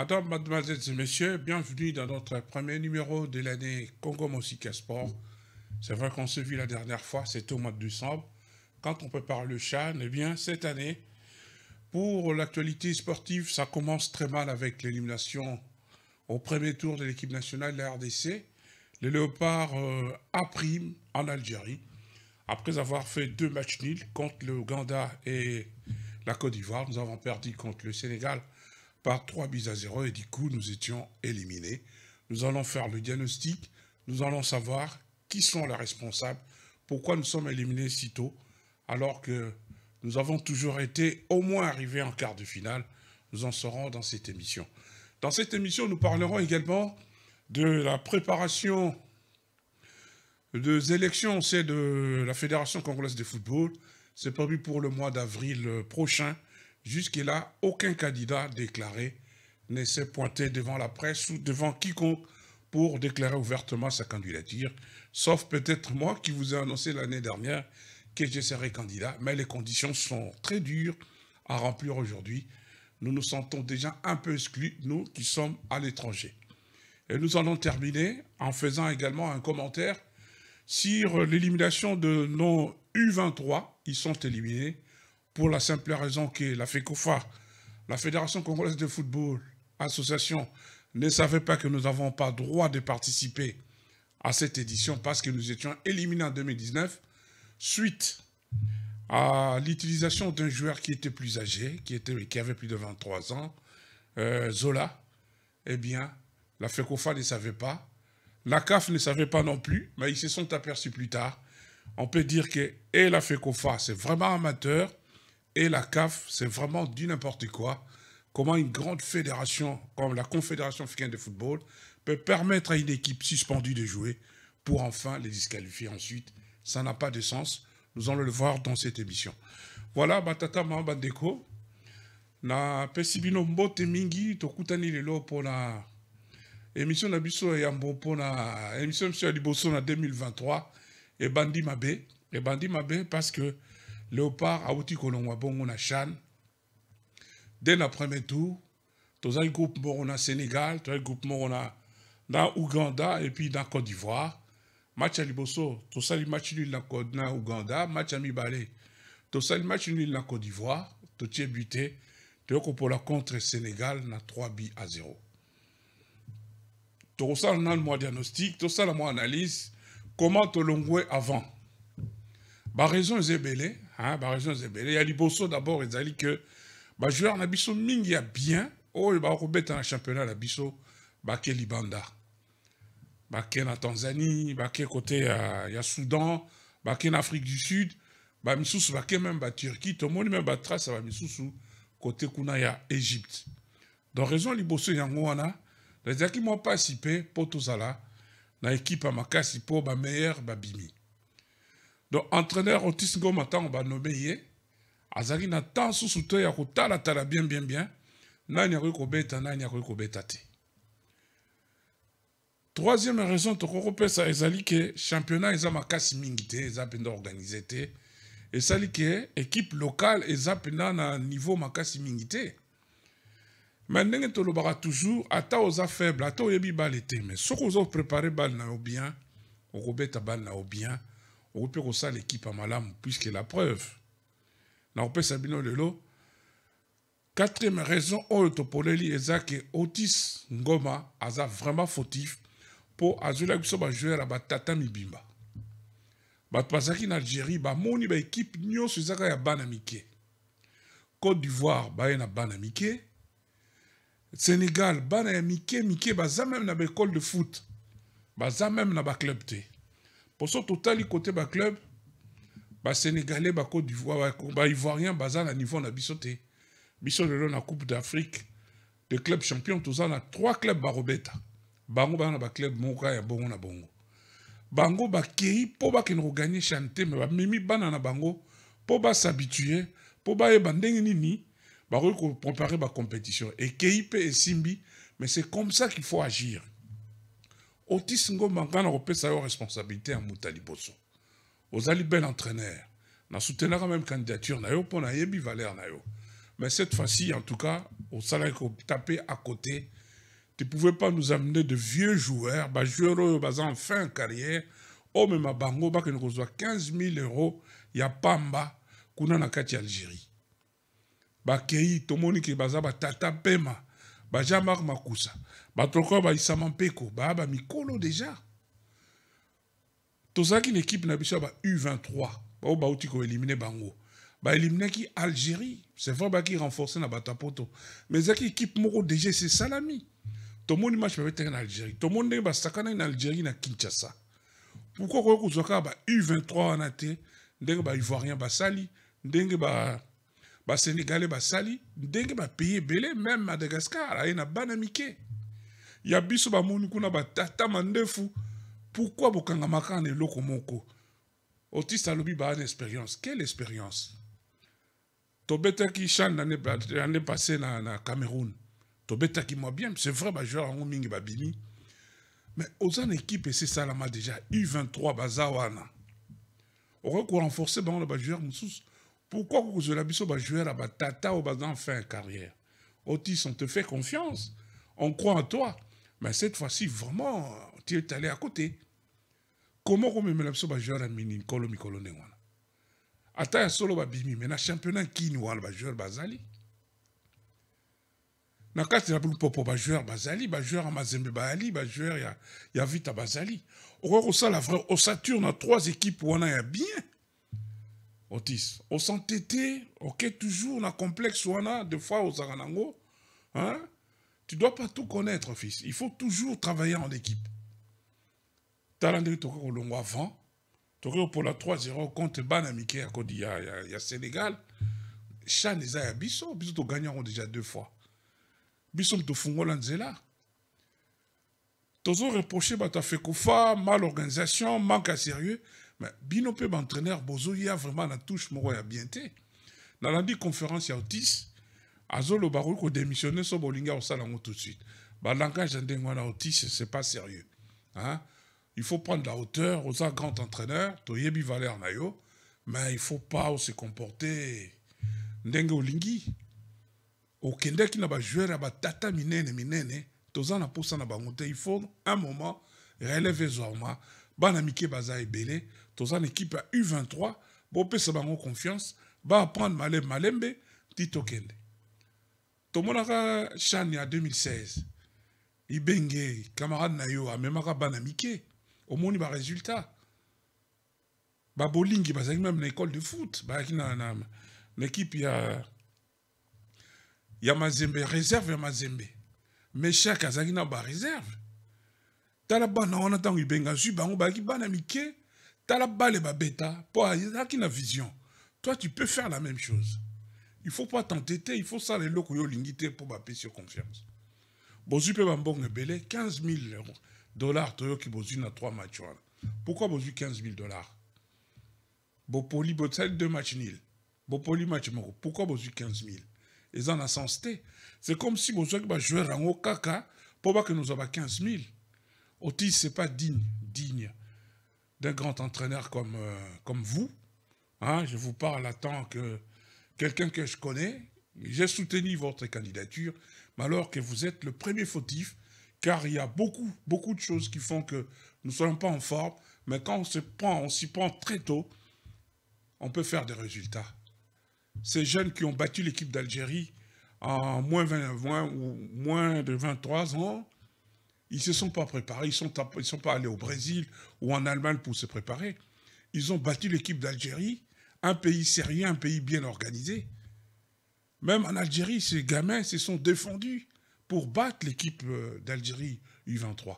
Madame, mademoiselles et messieurs, bienvenue dans notre premier numéro de l'année Congo Musica Sport. C'est vrai qu'on s'est vu la dernière fois, c'était au mois de décembre. Quand on prépare le chan, eh bien, cette année, pour l'actualité sportive, ça commence très mal avec l'élimination au premier tour de l'équipe nationale de la RDC. Les Léopards à euh, prime en Algérie, après avoir fait deux matchs nuls contre le et la Côte d'Ivoire. Nous avons perdu contre le Sénégal par 3 bis à 0 et du coup nous étions éliminés. Nous allons faire le diagnostic, nous allons savoir qui sont les responsables, pourquoi nous sommes éliminés si tôt alors que nous avons toujours été au moins arrivés en quart de finale. Nous en saurons dans cette émission. Dans cette émission, nous parlerons également de la préparation des élections au de la Fédération congolaise de football. C'est prévu pour le mois d'avril euh, prochain. Jusque-là, aucun candidat déclaré ne s'est pointé devant la presse ou devant quiconque pour déclarer ouvertement sa candidature, sauf peut-être moi qui vous ai annoncé l'année dernière que je serai candidat, mais les conditions sont très dures à remplir aujourd'hui. Nous nous sentons déjà un peu exclus, nous qui sommes à l'étranger. Et nous allons terminer en faisant également un commentaire sur l'élimination de nos U23. Ils sont éliminés pour la simple raison que la FECOFA, la Fédération congolaise de football, association, ne savait pas que nous n'avons pas droit de participer à cette édition parce que nous étions éliminés en 2019 suite à l'utilisation d'un joueur qui était plus âgé, qui, était, qui avait plus de 23 ans, euh, Zola. Eh bien, la FECOFA ne savait pas. La CAF ne savait pas non plus, mais ils se sont aperçus plus tard. On peut dire que et la FECOFA, c'est vraiment amateur, et la CAF, c'est vraiment du n'importe quoi. Comment une grande fédération comme la Confédération africaine de football peut permettre à une équipe suspendue de jouer pour enfin les disqualifier ensuite Ça n'a pas de sens. Nous allons le voir dans cette émission. Voilà, Batata Mahambandeko. na Pesibino mbotemingi, mbote mingi tokutani lelo la émission na biso ya mbo mpona émission de ya liboso en 2023 Bandi mabe bandi mabe parce que leopard outi kolongwa bongo na chan dès le premier tour un groupe moko na sénégal un groupe Morona na Ouganda et puis na côte d'ivoire match à liboso le match nul na, na d'Ivoire. match à mibale match nul na côte d'ivoire es buté, pour la contre sénégal na 3 bi à 0 tokosala le mwa diagnostic tosala mwa analyse comment tolongwe avant bah, raison est hein y a les liboso d'abord que bah joueur na biso y a bien oh, va remettre na championnat la biso bake libanda bake en tanzanie bake euh, kote soudan bake en afrique du sud bah, bah, Turquie? bake le monde même en bah, trace ya bamisusu kote kuna ya égypte donc raison liboso qu'ils Les participé qui tout participé, dans l'équipe à ya pour meilleure babimi donc entraîneur otis on va nommer. A azalaki na temps la bien bien bien là il kobeta a kobeta te troisième raison c'est que ezali que championnat eza makasi mingi te eza mpenza bien que équipe locale eza niveau casse Maintenant toujours ata aux faible des oyebi mais soki oza koprépare préparé na bien na bien okoki mpe l'équipe à Malam puisque la preuve nakopesa Sabino lelo quatrième raison oyo topoleli eza ke otis ngoma aza vraiment fautif mpo azwelaki biso bajoueur à batata mibimba bato bazalaki na algérie bamoni équipe nyonso eza kaka ya bana côte d'ivoire baye na bana sénégal bana ya mike ba baza même na baekole de foot baza même na club te poso totali kote sénégalais basénégalais côte divoire baivoirien baza à niveau on a te biso lelo la coupe d'afrique de club champion toza a trois club barobeta bango baza na club monka ya bongo na bongo bango bakei mpo bakende kogagne chante me bamemi bana na bango mpo bander mpo bayeba pour nini bakoki compétition et ekei et simbi mais c'est comme ça qu'il faut agir otis ngomba ngai on sa yo responsabilité à moto Bosso. Aux ozali bel entraîneur la même candidature na yo mpo valeur mais cette fois-ci en tout cas au salaire qu'on tapait à côté tu pouvais pas nous amener de vieux joueurs joueurs joueurs en fin carrière omema bango nous kozwa 15 000 euros ya pamba kuna na algérie bakei tomoni ke baza Tata pema Bajamar Jean-Marc Makusa bato Baba baisama déjà. Baba Mikolo deja tozalaki na équipe na biso ba u23 éliminé bauti éliminé bango qui algérie c'est vrai bayaki renforcé na bato ya mais zaki équipe moko c'est Salami. tomoni match babetaki en algérie tomoni ba Sakana na algérie na kinshasa Pourquoi ko ko kaka ba u23 en te ndenge ba Sali, ndenge ba basénégalais basali ndenge bapays belé même madagascar aye na bana y ya biso bamoni kuna batata mandefu pourquoi bokanga makane eloko moko otiste alobi ba une expérience quelle expérience qui chan l'année passée na, na cameroun qui moi bien c'est vrai joueur en mingi bini mais aux en équipe esesalama déjà u 23 baza qu'on okoki ba on na joueur pourquoi vous biso jouer à batata ou fait fin carrière Otis, on te fait confiance, on croit en toi. Mais cette fois-ci, vraiment, tu es allé à côté. Comment on met fait à minin kolo mikolo Attends, wana y a solo mais na championnat kini bajoueur bazali na na popo bajoueur bazali bajoueur mazembe bajoueur ya, ya a bazali la vraie ossature dans trois équipes on a bien Otis osentete ok, toujours on a complexe on wana des fois au saranango hein? tu dois pas tout connaître fils il faut toujours travailler en équipe tala ndenge au long avant tu pour la 3-0 contre bana à kodia kodi ya, sénégal chan eza ya biso biso toganye yango déjà deux fois biso Tu nzela tozo tu as fait quoi, mal organisation manque à sérieux mais bino mpe baentraîneur y ya vraiment la touche moro ya bien dans la conférence ya otis azoloba akoki kodémissionne so bolingi akosala yango tout de suite Bah ya ndenge wana otis c'est pas sérieux hein? il faut prendre la hauteur aux grand entraîneur toyebi valeur na mais il faut pas se comporter ndenge olingi qui na pas bajoueur ya batata minene minene toza na mposa na bango te il faut un moment relever ezwa ma bana mike baza ebele dans une équipe à u23 se bango confiance baaprendre malembe malembe a la à 2016 ibenge camarade na yo a bana résultat. Bah bowling, babolingi de foot bayaki na, na, na ya a mazembe réserve mazembe mais chaque azalaki na bareserve on attend wana ntango ibenga on bango Talabale babeta, qui une vision. Toi, tu peux faire la même chose. Il ne faut pas t'entêter, il faut ça les locaux pour baper sur confiance. Bozu peut bambong belé 15 000 dollars tu as besoin na trois matchs. Pourquoi bozu 15 000 dollars Bopoli as deux matchs Bopoli match Pourquoi 15 000 Ils en la sens C'est comme si bozu qui rang en kaka pour pas que nous avons 15 000. Ce c'est pas digne, digne d'un grand entraîneur comme, euh, comme vous. Hein, je vous parle à tant que quelqu'un que je connais. J'ai soutenu votre candidature, mais alors que vous êtes le premier fautif, car il y a beaucoup, beaucoup de choses qui font que nous ne sommes pas en forme, mais quand on s'y prend, prend très tôt, on peut faire des résultats. Ces jeunes qui ont battu l'équipe d'Algérie en moins, ou moins de 23 ans, ils se sont pas préparés, ils sont ils sont pas allés au Brésil ou en Allemagne pour se préparer. Ils ont battu l'équipe d'Algérie, un pays sérieux, un pays bien organisé. Même en Algérie, ces gamins se sont défendus pour battre l'équipe euh, d'Algérie U23.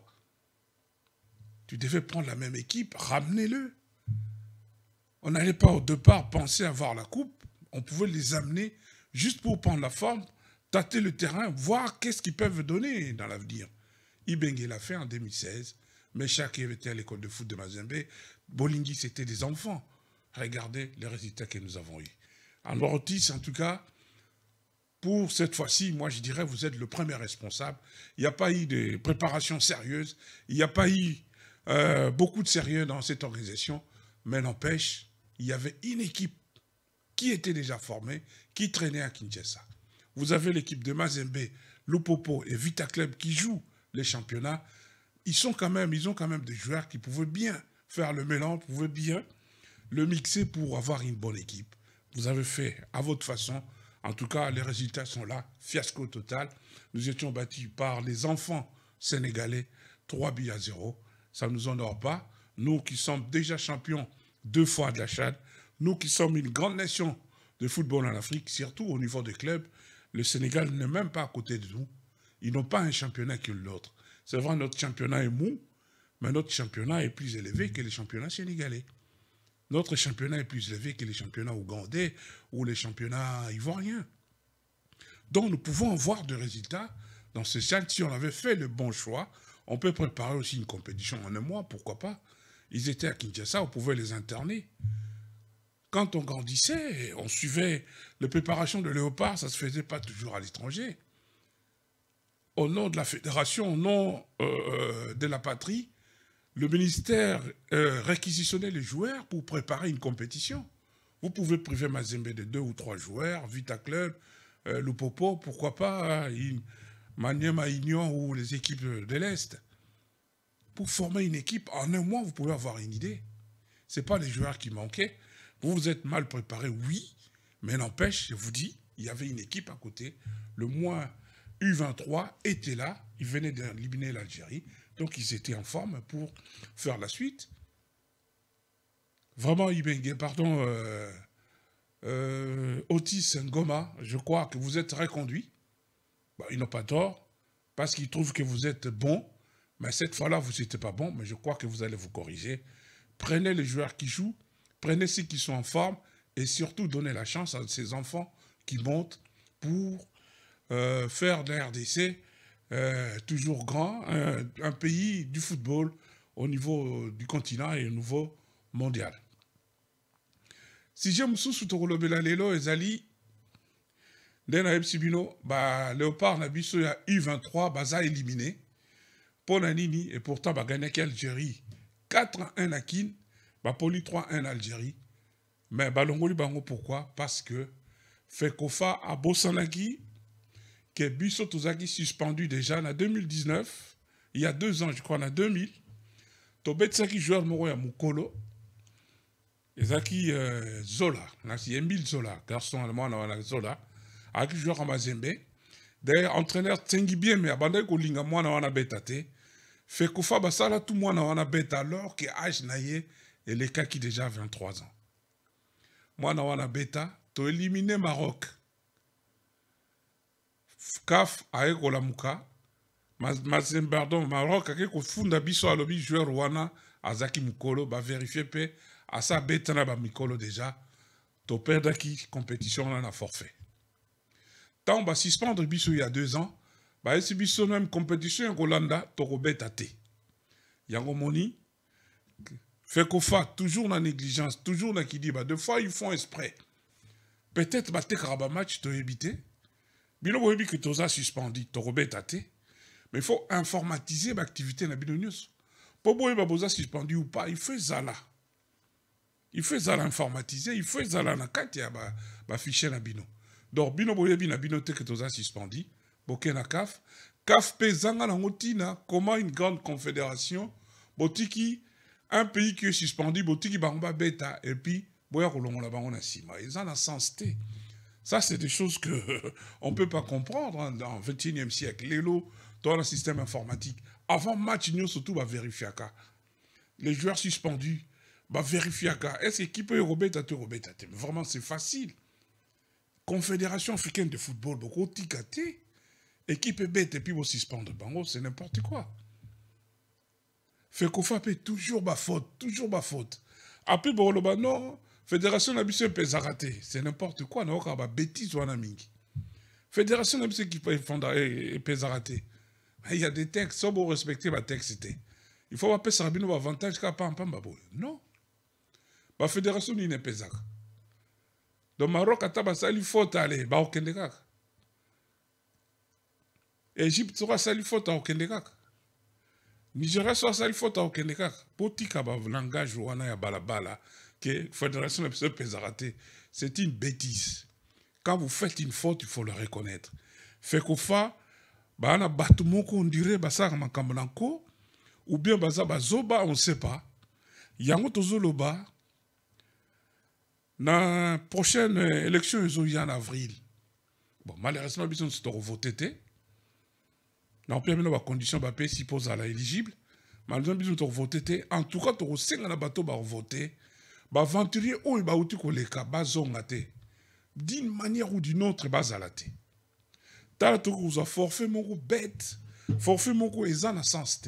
Tu devais prendre la même équipe, ramenez-le. On n'allait pas au départ penser à avoir la coupe. On pouvait les amener juste pour prendre la forme, tâter le terrain, voir qu'est-ce qu'ils peuvent donner dans l'avenir. Ibengue l'a fait en 2016, mais qui était à l'école de foot de Mazembe, Bolingi c'était des enfants. Regardez les résultats que nous avons eus. Alors Otis, en tout cas, pour cette fois-ci, moi je dirais, vous êtes le premier responsable. Il n'y a pas eu de préparation sérieuse, il n'y a pas eu euh, beaucoup de sérieux dans cette organisation, mais n'empêche, il y avait une équipe qui était déjà formée, qui traînait à Kinshasa. Vous avez l'équipe de Mazembe, Lupopo et Vita Club qui jouent les championnats, ils, sont quand même, ils ont quand même des joueurs qui pouvaient bien faire le mélange, pouvaient bien le mixer pour avoir une bonne équipe. Vous avez fait à votre façon. En tout cas, les résultats sont là. Fiasco total. Nous étions battus par les enfants sénégalais. 3 billes à 0. Ça ne nous honore pas. Nous qui sommes déjà champions deux fois de la Chad, nous qui sommes une grande nation de football en Afrique, surtout au niveau des clubs, le Sénégal n'est même pas à côté de nous. Ils n'ont pas un championnat que l'autre. C'est vrai, notre championnat est mou, mais notre championnat est plus élevé que les championnats sénégalais. Notre championnat est plus élevé que les championnats ougandais ou les championnats ivoiriens. Donc nous pouvons avoir des résultats dans ce salles. Si on avait fait le bon choix, on peut préparer aussi une compétition en un mois, pourquoi pas. Ils étaient à Kinshasa, on pouvait les interner. Quand on grandissait, on suivait les préparations de Léopard, ça ne se faisait pas toujours à l'étranger au nom de la fédération, au nom euh, de la patrie, le ministère euh, réquisitionnait les joueurs pour préparer une compétition. Vous pouvez priver Mazembe de deux ou trois joueurs, Vita Club, euh, Lupopo, pourquoi pas hein, une Maniema Union ou les équipes de l'Est. Pour former une équipe, en un mois, vous pouvez avoir une idée. Ce n'est pas les joueurs qui manquaient. Vous vous êtes mal préparé, oui, mais n'empêche, je vous dis, il y avait une équipe à côté. Le moins U23 était là, ils venaient d'éliminer l'Algérie, donc ils étaient en forme pour faire la suite. Vraiment, Ibengue, pardon, euh, euh, Otis Ngoma, je crois que vous êtes reconduit. ils n'ont pas tort, parce qu'ils trouvent que vous êtes bon, mais cette fois-là, vous n'étiez pas bon, mais je crois que vous allez vous corriger. Prenez les joueurs qui jouent, prenez ceux qui sont en forme, et surtout donnez la chance à ces enfants qui montent pour euh, faire de la RDC euh, toujours grand, un, pays du football au niveau du continent et au niveau mondial. Si j'aime sous Lelo et Zali, Naeb Sibino, bah, Léopard Nabiso à U23, Baza éliminé. Ponanini, et pourtant, bah, gagné Algérie 4-1 à Kin, bah, Poli 3-1 Algérie. Mais bah, Longoli, pourquoi Parce que Fekofa à Bosanaki, que Bisso tozaki suspendu déjà en 2019 il y a deux ans je crois en 2000 tobetisaki joueur moko Mukolo, mokolo ezalaki euh, zola yembil zola garçon mwana wana zola avec joueur en mazembe d'ailleurs entraîneur tengi bien mais abandaki kolinga mwana wana beta Fait fekofa basala moi, on wana bêta. alors ke age na cas qui déjà 23 ans Moi, a wana beta éliminer maroc CAF ayekolamuka pardon maroc akei kofunda biso alobi joueur wana pe, à vérifiez mpe ba Mikolo déjà, bamikolo deja qui compétition là na forfait Tant bissou il y a deux ans si bissou même compétition ya kolanda tokobeta te fait moni fekofa toujours la négligence toujours dit dit, bah, deux fois ils font exprès peut-être un match toyebi te bino boyebi ke toza suspendi tokobeta te mais faut informatiser l'activité na bino nyonso mpo boyeba boza suspendu ou pas il faut ezala il faut ezala informatise il faut ezala na kati ya bafiche ba na bino donc bino boyebi na bino te ke toza suspendi bokei na caf caf mpe ezanga nango ntina comment une grande confédération botiki un pays qui est suspendu botiki bango Beta, et puis boya kolongola bango na nsima eza na sens te mm ça, c'est des choses qu'on ne peut pas comprendre hein. dans le 21e siècle. L'élo, dans le système informatique, avant match, nous surtout, va vérifier Les joueurs suspendus, va vérifier à Est-ce qu'il peut Mais Vraiment, c'est facile. Confédération africaine de football, beaucoup ticaté. Équipe bête et puis vous suspendre Bango, oh, c'est n'importe quoi. Fait qu'on toujours ma faute, toujours ma faute. Après, bon, le non, fédération na biso à rater. c'est n'importe quoi na bah, okaka bêtise. fédération na il y a des textes so respecter les bah, textes. il faut avantage qu'à pas kaka pas babou. non n'est pas ça. donc maroc faut basali faute il baokende kaka égypte soko faute aokende kaka nigéria so sali faute wana ya balabala que Fédération des pèse raté, c'est une bêtise. Quand vous faites une faute, il faut le reconnaître. Fait qu'au fa, bah, on a battu mon on dirait, bah, ça, on ou bien, bah, ça, bah, zoba, on ne sait pas. Yango tozo loba, na prochaine euh, élection, ils ont en avril. Bon, malheureusement, ils ont voté. Dans les conditions, ils pose à éligible. Malheureusement, ils ont voté. En tout cas, ils ont voté baventurier oyo bauti koleka bazonga te d'une manière ou d'une autre bazala te tala a forfait moko bête, forfait moko eza na sens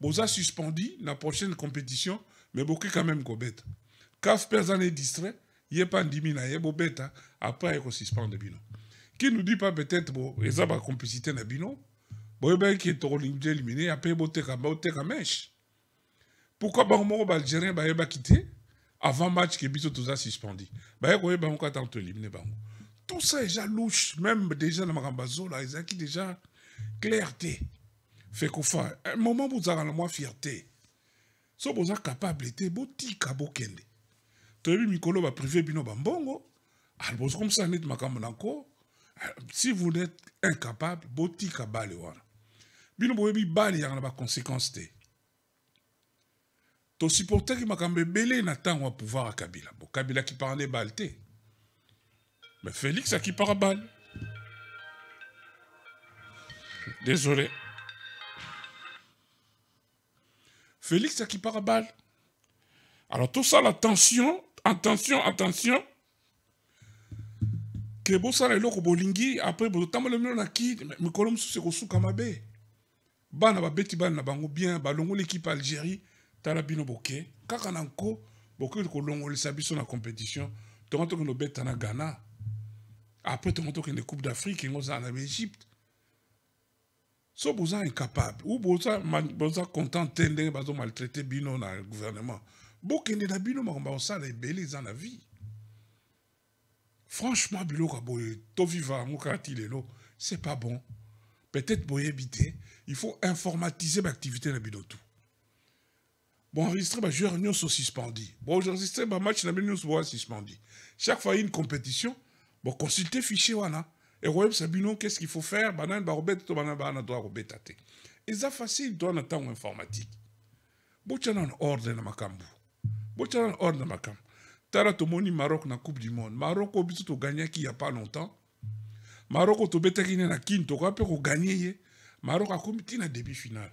Vous a suspendu la prochaine compétition mais quand même meme bête kaf mpe aza est distrait ye mpe andimi na ye après apres suspendu kosuspendre bino qui nous dit pas peut-être bon eza bacomplicité na e ben, qui est trop tokolingi éliminé bo apres boteka boteka meshe pourquoi algérien moko baalgérien bayebaki te avant match que biso toza suspendi baye koyeba bango kata toelimine bango tout ça est louche même déjà na makambo azola ezalaki déjà clair te fait kofa moment bozalaka na mwa fierté so boza capable te botika bokende toyebi mikolo baprivé bino bambongo alors bozokomisa neti makambo na nko si vous n'êtes incapable botika bale wana bino boyebi bale yaka na baconséquence te qui quand même na n'attend pouvoir à kabila kabila qui parle bale te Mais félix qui paraballe. désolé félix qui paraballe. alors la tension attention attention ke bolingi après le na mabe bana babeti bana na bango bien l'équipe algérie la bino boke kaka biso na compétition que tokende na ghana après as une coupe d'afrique na so incapable ou boza, boza content maltraité bino na gouvernement na bino les belles en la vie franchement boye to lelo c'est pas bon peut-être pour bité il faut informatiser l'activité na bino tout bon enregistrer bah, boenregistre nous sommes suspendi Bon, bamatch na match, nous sommes suspendi chaque fois il y a une compétition bon le fichier wana ekoyebisa sabino qu'est ce qu'il faut faire banane bakobeta to banani baa na droit kobeta te eza facile to wana en informatique bon as un ordre dans ma cambo bon tu as un ordre dans Tu as un tomoni maroc na coupe du monde maroc oyo biso toganyaki a pas longtemps maroc oyo tobetaki ne na kini tokoya mpe koganye ye hein. maroc combien ntina demi finale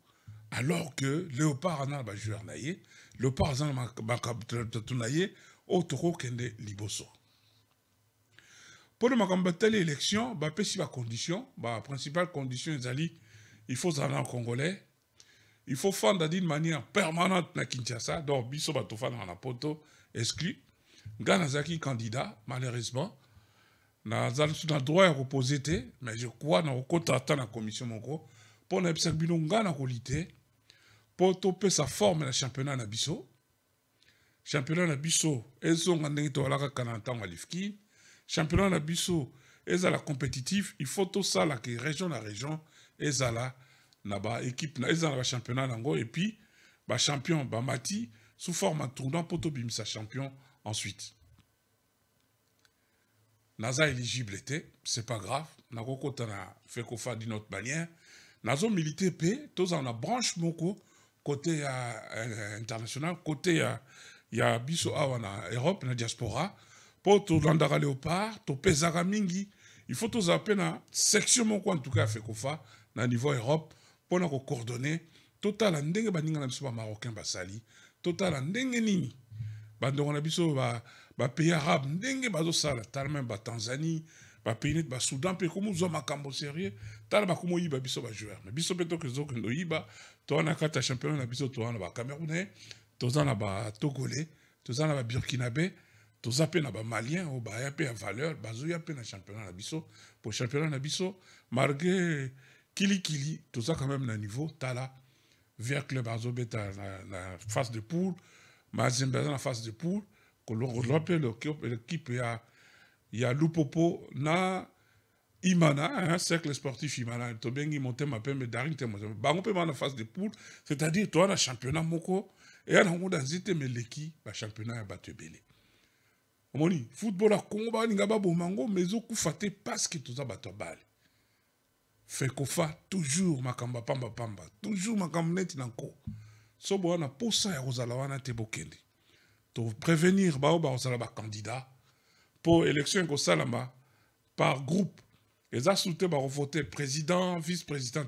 alors que léopard ana bajurnaye léopard ana makabtunaye otoko kende liboso pour makambo telle élection ba a ba condition La bah, principale condition est il faut aller en congolais il faut faire d'une manière permanente la Kinshasa donc faire bato fanda na poto exclu a un candidat malheureusement a un droit à reposer mais je crois na kokota ata la commission moko pour Pour yebisaki qualité. un mpo sa forme la championnat na biso championnat na biso ezonga ndenge tozalaka kana na ntango ya lifki championnat na biso ezala compétitif il faut ça la région la région ezala na ils en ezala et puis nango champion champion Mati sous forme tournant tournoi mpo sa champion ensuite naza éligible était, c'est pas grave fait d'une autre manière manière. bannière milité tous en na branche moko côté euh, euh, international côté euh, y a biso en na europe na diaspora pour mpo tolandaka léopard topesaka mingi il faut tous appeler na section coin en tout cas à fekofa na niveau europe pour coordonner kocoordonne totala ndenge baninga na biso bamarocain basali totala ndenge nini bandongo na biso ba, ba arabe ndenge bah, sala, tala ba Tanzanie soudan neti basudan mpe komi ozwa makambo sérieux tala bakomi oyiba biso bajoueur mais biso mpe toke ezokende oyiba toza na kati ya championnat na biso toza na bacamerounais toza na batogolais toza na baburkinabe toza mpe na bamalien malien baya oh, ba ya valeur bazoya mpe na championnat na biso po championnat na biso malgré Kili tosa quand même na niveau tala vers club azobeta na, na face de poule mazembe besoin na face de poule que kolongoloa et l'équipe ya il y a Lupopo na Imana, un cercle sportif Imana, Tobengi monte ma pembe daring te Bango pe na face de poule, c'est-à-dire toi na championnat moko et na mais ba championnat ya Omoni, football a ba ninga bomango mais te parce que toza toujours Fekofa toujours makamba pamba pamba, toujours makamba toujours So bo na posa ya te bokendi. To prévenir ba ba ba candidat pour élection Salama, par groupe les ont te voter président vice président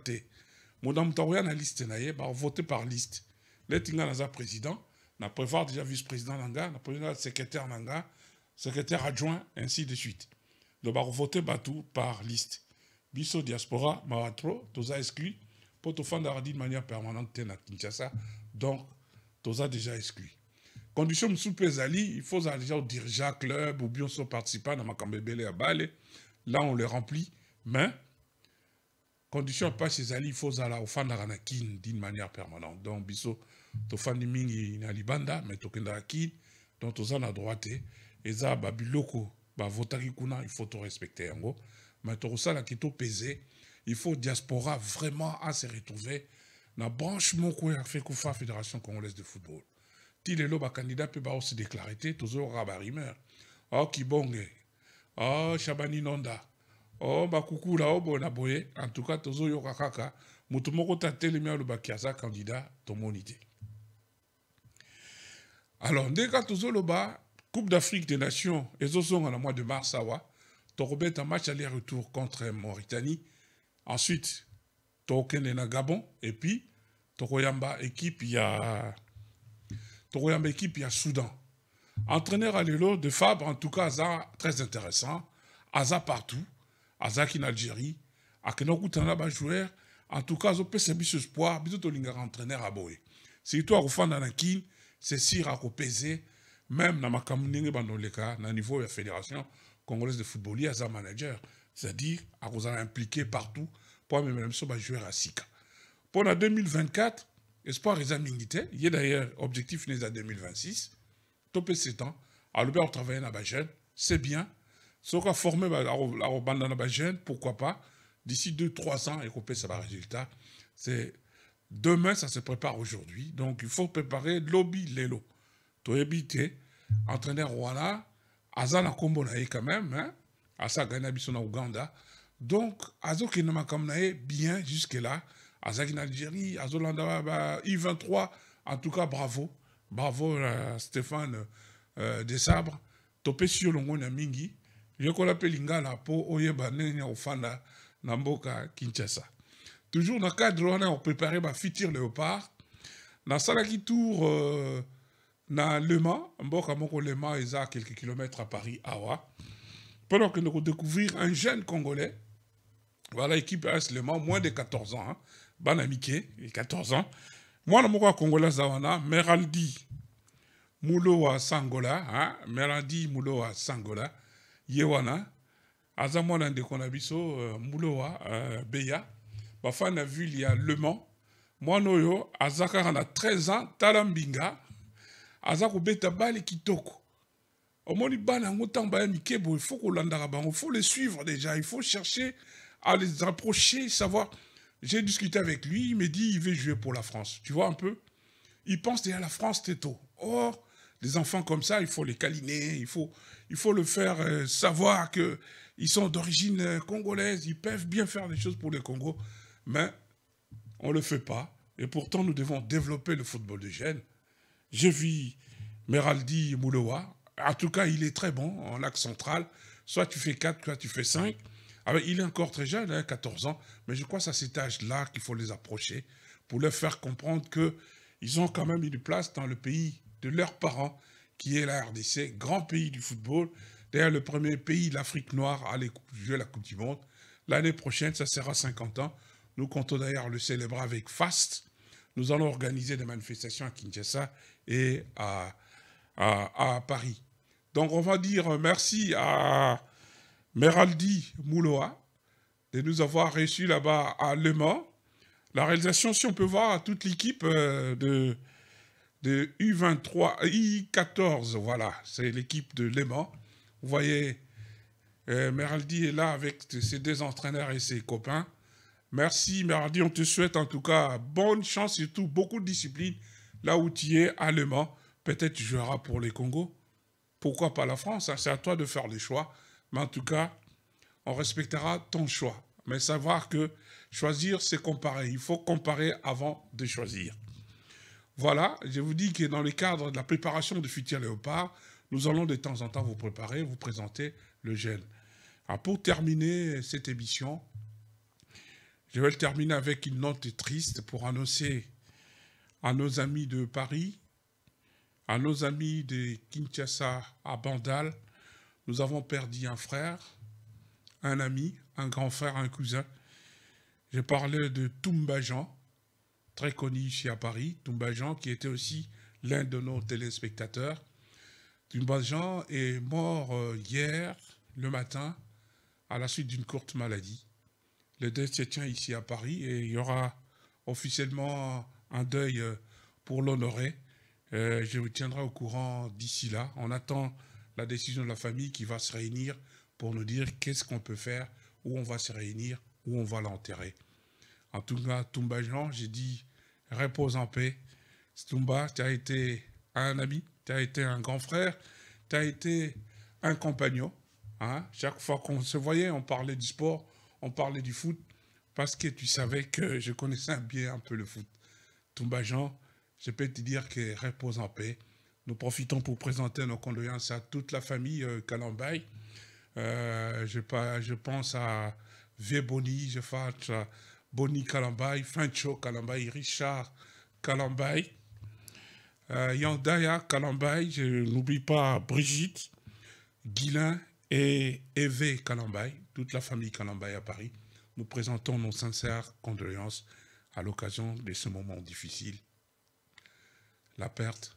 Madame moto na liste na ye voté par liste Les nga président na prévoir déjà vice président na na prévoir secrétaire nanga, secrétaire adjoint ainsi de suite donc voter voté par liste biso diaspora Maratro, tro toza exclu Pour faire tofandaka de manière permanente na kinshasa donc toza déjà exclu condition sous ezali il faut déjà dirigeant club ou bien son participant dans ma ebele à balle. là on le remplit mais condition pas chez Ali, il faut au fan na kine d'une manière permanente donc biso de mingi na libanda mais tokendaka kine donc toza na et ça, eza babiloko bavotaki kuna il faut respecter torespecte gros. mais kito pesé, il faut diaspora vraiment à se retrouver la branche de à la fédération congolaise de football ti lelo bakandidat candidat peut aussi te tozoloka rimeur o kibonge oh shabani nonda o bakukula o boye en tout cas yoka kaka moto moko le atelemi le aza candidat ton monité. alors nde kaka la coupe d'afrique des nations en la mois de mars awa un match aller retour contre mauritanie ensuite tokende na gabon et puis tokoyamba équipe a il équipe à Soudan. Entraîneur à l'élo de Fabre, en tout cas, Aza, très intéressant. Aza partout. Aza qui en Algérie. Akenoku Tanaba joueur. En tout cas, au se il Espoir, au linga entraîneur à Boé. C'est toi, Rufan Nanakin, c'est Sir à même dans ma campagne, dans le cas, dans le niveau de la Fédération congolaise de football, il y a un manager. C'est-à-dire, à impliqué partout pour même jouer à Sika. Pour la 2024, espoir et mingi Il y a d'ailleurs objectif à 2026 topé 7 tope setan alobi travailler na jeune, c'est bien la la dans na jeune, pourquoi pas d'ici 2-3 ans ekopesa résultat, c'est demain ça se prépare aujourd'hui donc il faut préparer lobby lelo Tu te entraîneur wana aza na nkombo na ye quand même hein? asagani na biso na Ouganda. donc azokende makambo na ye bien jusque là azaki algérie azolanda bah, bah, i i 23 en tout cas bravo bravo euh, stéphane euh, Desabres, de sabre le yo longoni ya mingi yokola mpe lingala mpo oyeba ndenge ya kofanda na mboka kinshasa toujours le cadre on préparé ma futur léopard qui tour euh, dans na lema mboka moko lema est à quelques kilomètres à paris awa Pendant que nous un jeune congolais voilà équipe le lema moins de 14 ans hein bana mike 14 ans Moi, le ya congolais, wana meraldi Muloa sangola hein? meraldi Muloa sangola yewana. wana aza mwana ndeko na biso uh, mulo wa uh, beya bafani na le mans Moi noyo. aza kaka na 13 ans Talambinga. mbinga aza kobeta kitoko On bana yango ntango il faut boye fo bango faut les suivre déjà il faut chercher à les approcher savoir j'ai discuté avec lui, il m'a dit il veut jouer pour la France. Tu vois un peu Il pense à eh, la France, tôt. Or, des enfants comme ça, il faut les câliner, il faut, il faut le faire euh, savoir qu'ils sont d'origine euh, congolaise, ils peuvent bien faire des choses pour le Congo, mais on ne le fait pas. Et pourtant, nous devons développer le football de jeunes. J'ai vu Meraldi Mouloa. En tout cas, il est très bon en lac central. Soit tu fais 4, soit tu fais 5. Ah il est encore très jeune, 14 hein, ans, mais je crois que c'est à cet âge-là qu'il faut les approcher pour leur faire comprendre qu'ils ont quand même une place dans le pays de leurs parents, qui est la RDC, grand pays du football, d'ailleurs le premier pays de l'Afrique noire à jouer la Coupe du Monde. L'année prochaine, ça sera 50 ans. Nous comptons d'ailleurs le célébrer avec FAST. Nous allons organiser des manifestations à Kinshasa et à Paris. Donc on va dire merci à Meraldi Mouloa, de nous avoir reçus là-bas à Le Mans. La réalisation, si on peut voir, à toute l'équipe euh, de, U23, euh, I14, voilà, c'est l'équipe de Le Mans. Vous voyez, euh, Meraldi est là avec ses deux entraîneurs et ses copains. Merci Meraldi, on te souhaite en tout cas bonne chance et tout, beaucoup de discipline là où tu es, à Le Mans. Peut-être tu joueras pour les Congos. Pourquoi pas la France hein. C'est à toi de faire les choix. Mais en tout cas, on respectera ton choix. Mais savoir que choisir, c'est comparer. Il faut comparer avant de choisir. Voilà, je vous dis que dans le cadre de la préparation du futur léopard, nous allons de temps en temps vous préparer, vous présenter le gel. Ah, pour terminer cette émission, je vais le terminer avec une note triste pour annoncer à nos amis de Paris, à nos amis de Kinshasa, à Bandal, nous avons perdu un frère, un ami, un grand frère, un cousin. J'ai parlé de Jean, très connu ici à Paris, Jean qui était aussi l'un de nos téléspectateurs. Jean est mort euh, hier, le matin, à la suite d'une courte maladie. Le deuil se tient ici à Paris et il y aura officiellement un deuil euh, pour l'honorer. Euh, je vous tiendrai au courant d'ici là. On attend la décision de la famille qui va se réunir pour nous dire qu'est-ce qu'on peut faire, où on va se réunir, où on va l'enterrer. En tout cas, Toumba Jean, j'ai dit repose en paix. Toumba, tu as été un ami, tu as été un grand frère, tu as été un compagnon. Hein. Chaque fois qu'on se voyait, on parlait du sport, on parlait du foot, parce que tu savais que je connaissais bien un peu le foot. Toumba Jean, je peux te dire que repose en paix. Nous profitons pour présenter nos condoléances à toute la famille euh, Kalambay. Euh, je, pense à Véboni, je pense à Boni Kalambay, Fancho Kalambay, Richard Kalambay, euh, Yandaya Kalambay, je n'oublie pas Brigitte, Guilain et Eve Kalambay, toute la famille Kalambay à Paris. Nous présentons nos sincères condoléances à l'occasion de ce moment difficile, la perte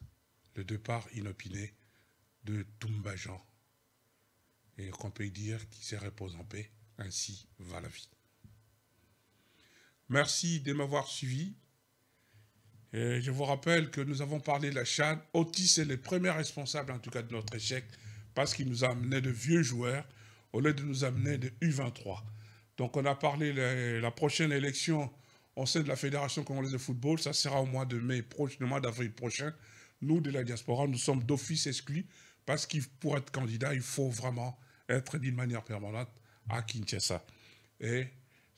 le départ inopiné de Jean. Et qu'on peut dire qu'il se repose en paix. Ainsi va la vie. Merci de m'avoir suivi. Et je vous rappelle que nous avons parlé de la Chad. Otis est le premier responsable, en tout cas, de notre échec, parce qu'il nous a amené de vieux joueurs au lieu de nous amener de U23. Donc, on a parlé de la prochaine élection au sein de la Fédération congolaise de football. Ça sera au mois de mai, prochain, mois d'avril prochain nous de la diaspora, nous sommes d'office exclus parce qu'il pour être candidat, il faut vraiment être d'une manière permanente à Kinshasa. Et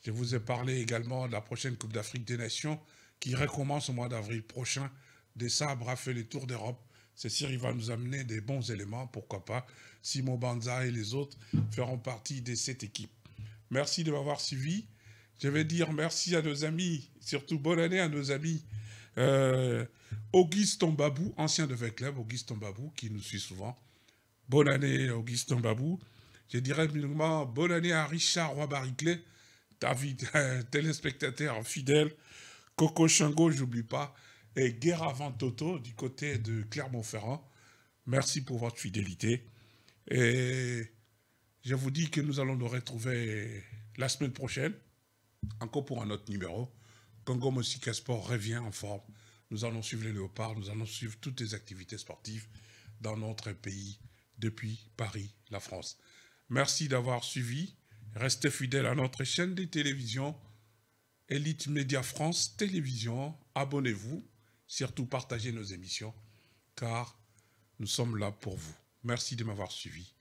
je vous ai parlé également de la prochaine Coupe d'Afrique des Nations qui recommence au mois d'avril prochain. Des sabres a fait les tours d'Europe. C'est sûr, il va nous amener des bons éléments, pourquoi pas. Simon Banza et les autres feront partie de cette équipe. Merci de m'avoir suivi. Je vais dire merci à nos amis, surtout bonne année à nos amis. Euh, Auguste Tombabou, ancien de V-Club, Augustin Tombabou, qui nous suit souvent. Bonne année, Augustin Tombabou. Je dirais uniquement bonne année à Richard roy David, téléspectateur fidèle. Coco Chango, j'oublie pas. Et Guerra Toto, du côté de Clermont-Ferrand. Merci pour votre fidélité. Et je vous dis que nous allons nous retrouver la semaine prochaine, encore pour un autre numéro. Congo Mossi Sport revient en forme. Nous allons suivre les léopards, nous allons suivre toutes les activités sportives dans notre pays depuis Paris, la France. Merci d'avoir suivi. Restez fidèles à notre chaîne de télévision Elite Média France Télévision. Abonnez-vous, surtout partagez nos émissions, car nous sommes là pour vous. Merci de m'avoir suivi.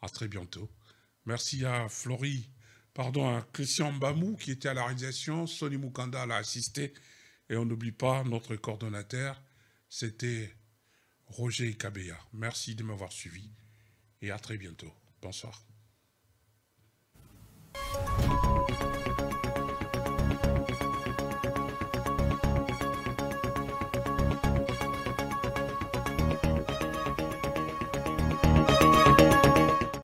À très bientôt. Merci à Flori, pardon, à Christian Bamou qui était à la réalisation, Sonny Mukanda l'a assisté. Et on n'oublie pas, notre coordonnateur, c'était Roger Cabella. Merci de m'avoir suivi et à très bientôt. Bonsoir.